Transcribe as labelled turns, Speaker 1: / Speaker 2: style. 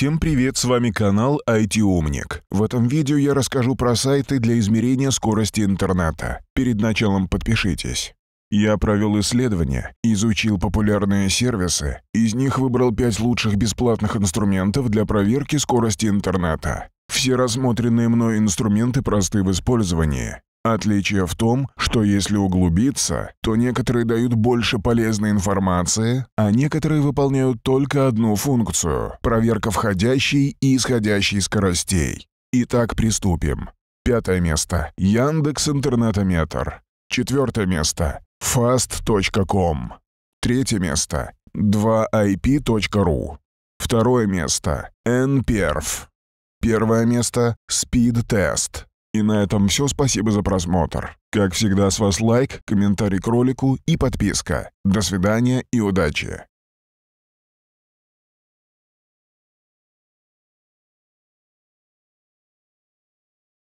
Speaker 1: Всем привет, с вами канал IT Умник. В этом видео я расскажу про сайты для измерения скорости интернета. Перед началом подпишитесь. Я провел исследование, изучил популярные сервисы, из них выбрал 5 лучших бесплатных инструментов для проверки скорости интернета. Все рассмотренные мной инструменты просты в использовании, Отличие в том, что если углубиться, то некоторые дают больше полезной информации, а некоторые выполняют только одну функцию — проверка входящей и исходящей скоростей. Итак, приступим. Пятое место. Яндекс Интернетометр. Четвертое место. Fast.com. Третье место. 2ip.ru. Второе место. NPerf. Первое место. Speed Test. И на этом все, спасибо за просмотр. Как всегда, с вас лайк, комментарий к ролику и подписка.
Speaker 2: До свидания и удачи!